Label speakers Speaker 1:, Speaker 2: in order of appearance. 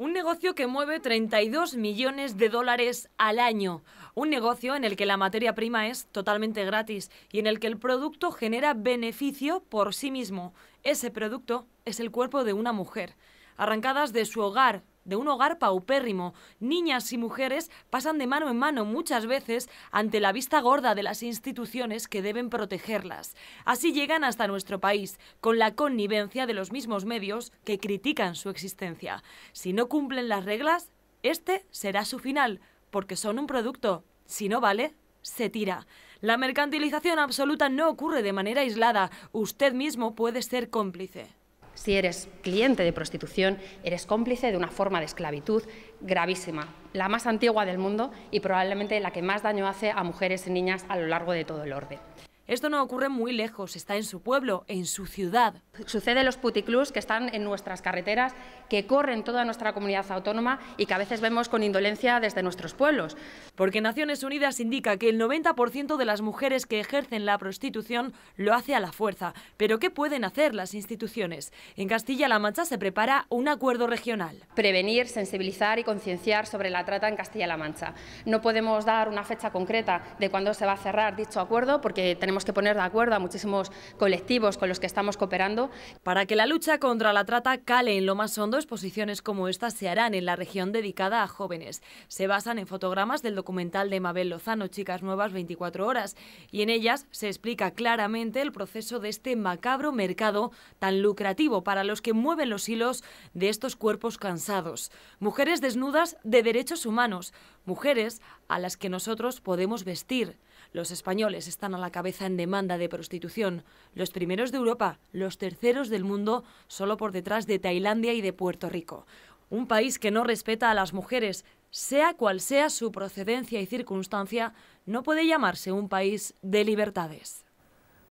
Speaker 1: Un negocio que mueve 32 millones de dólares al año. Un negocio en el que la materia prima es totalmente gratis y en el que el producto genera beneficio por sí mismo. Ese producto es el cuerpo de una mujer. Arrancadas de su hogar, de un hogar paupérrimo. Niñas y mujeres pasan de mano en mano muchas veces ante la vista gorda de las instituciones que deben protegerlas. Así llegan hasta nuestro país, con la connivencia de los mismos medios que critican su existencia. Si no cumplen las reglas, este será su final, porque son un producto. Si no vale, se tira. La mercantilización absoluta no ocurre de manera aislada. Usted mismo puede ser cómplice.
Speaker 2: Si eres cliente de prostitución, eres cómplice de una forma de esclavitud gravísima, la más antigua del mundo y probablemente la que más daño hace a mujeres y niñas a lo largo de todo el orden. Esto no ocurre muy lejos, está en su pueblo, en su ciudad. Sucede los puticlus que están en nuestras carreteras, que corren toda nuestra comunidad autónoma y que a veces vemos con indolencia desde nuestros pueblos. Porque Naciones
Speaker 1: Unidas indica que el 90% de las mujeres que ejercen la prostitución lo hace a la fuerza. Pero ¿qué pueden hacer las instituciones? En Castilla-La Mancha se prepara un acuerdo regional.
Speaker 2: Prevenir, sensibilizar y concienciar sobre la trata en Castilla-La Mancha. No podemos dar una fecha concreta de cuándo se va a cerrar dicho acuerdo porque tenemos que poner de acuerdo a muchísimos colectivos con los que estamos cooperando. Para que la lucha contra la trata cale en lo más hondo, exposiciones
Speaker 1: como esta se harán en la región dedicada a jóvenes. Se basan en fotogramas del documental de Mabel Lozano, Chicas Nuevas 24 Horas, y en ellas se explica claramente el proceso de este macabro mercado tan lucrativo para los que mueven los hilos de estos cuerpos cansados. Mujeres desnudas de derechos humanos, mujeres a las que nosotros podemos vestir. Los españoles están a la cabeza en demanda de prostitución, los primeros de Europa, los terceros del mundo, solo por detrás de Tailandia y de Puerto Rico. Un país que no respeta a las mujeres, sea cual sea su procedencia y circunstancia, no puede llamarse un país de libertades.